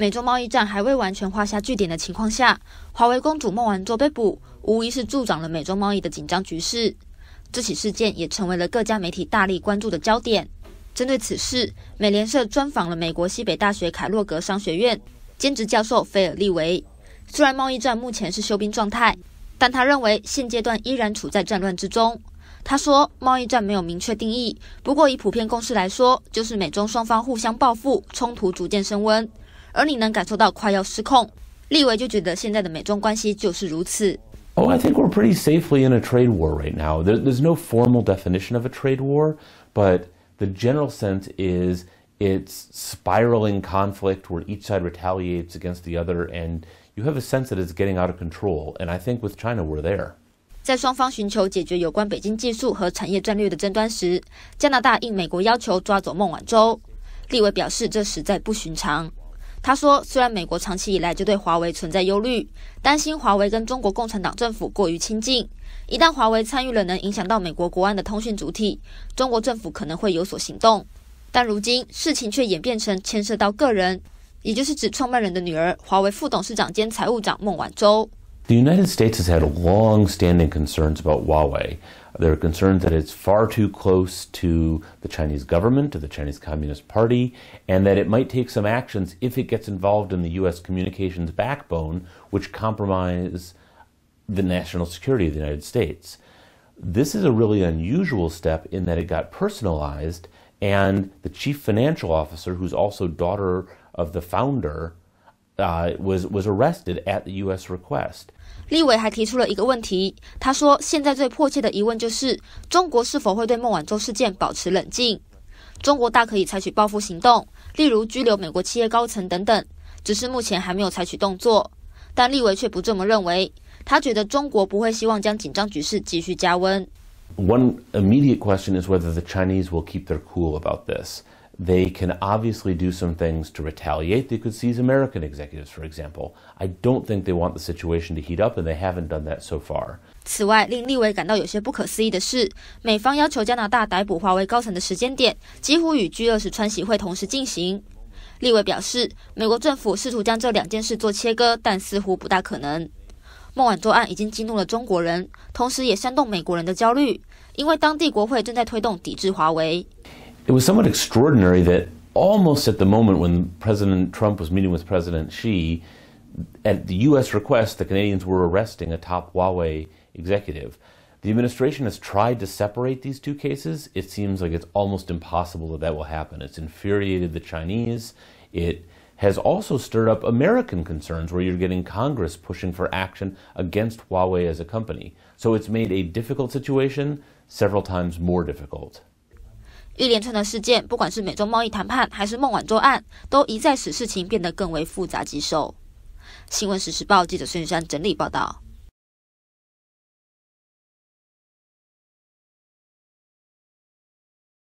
美中贸易战还未完全画下句点的情况下，华为公主孟晚舟被捕，无疑是助长了美中贸易的紧张局势。这起事件也成为了各家媒体大力关注的焦点。针对此事，美联社专访了美国西北大学凯洛格商学院兼职教授菲尔利维。虽然贸易战目前是休兵状态，但他认为现阶段依然处在战乱之中。他说：“贸易战没有明确定义，不过以普遍共识来说，就是美中双方互相报复，冲突逐渐升温。”而你能感受到快要失控。立维就觉得现在的美中关系就是如此。Oh, I think we're pretty safely in a trade war right now. There, there's no formal definition of a trade war, but the general sense is it's spiraling conflict where each side retaliates against the other, and you have a sense that it's getting out of control. And I think with China, we're there. 在双方寻求解决有关北京技术和产业战略的争端时，加拿大应美国要求抓走孟晚舟。立委表示，这实在不寻常。他说：“虽然美国长期以来就对华为存在忧虑，担心华为跟中国共产党政府过于亲近，一旦华为参与了能影响到美国国安的通讯主体，中国政府可能会有所行动。但如今事情却演变成牵涉到个人，也就是指创办人的女儿，华为副董事长兼财务长孟晚舟。” The United States has had long-standing concerns about Huawei. There are concerns that it's far too close to the Chinese government, to the Chinese Communist Party, and that it might take some actions if it gets involved in the U.S. communications backbone, which compromise the national security of the United States. This is a really unusual step in that it got personalized, and the chief financial officer, who's also daughter of the founder, was was arrested at U.S. request. the 立伟还提出了一个问题，他说：“现在最迫切的疑问就是，中国是否会对孟晚舟事件保持冷静？中国大可以采取报复行动，例如拘留美国企业高层等等，只是目前还没有采取动作。”但立伟却不这么认为，他觉得中国不会希望将紧张局势继续加温。One immediate question is whether the Chinese will keep their cool about this. They can obviously do some things to retaliate. They could seize American executives, for example. I don't think they want the situation to heat up, and they haven't done that so far. 此外，令立威感到有些不可思议的是，美方要求加拿大逮捕华为高层的时间点几乎与 G20 川席会同时进行。立威表示，美国政府试图将这两件事做切割，但似乎不大可能。孟晚作案已经激怒了中国人，同时也煽动美国人的焦虑，因为当地国会正在推动抵制华为。It was somewhat extraordinary that almost at the moment when President Trump was meeting with President Xi, at the U.S. request, the Canadians were arresting a top Huawei executive. The administration has tried to separate these two cases. It seems like it's almost impossible that that will happen. It's infuriated the Chinese. It has also stirred up American concerns where you're getting Congress pushing for action against Huawei as a company. So it's made a difficult situation several times more difficult. 一连串的事件，不管是美中贸易谈判，还是孟晚舟案，都一再使事情变得更为复杂棘手。新闻实时报记者孙姗整理报道。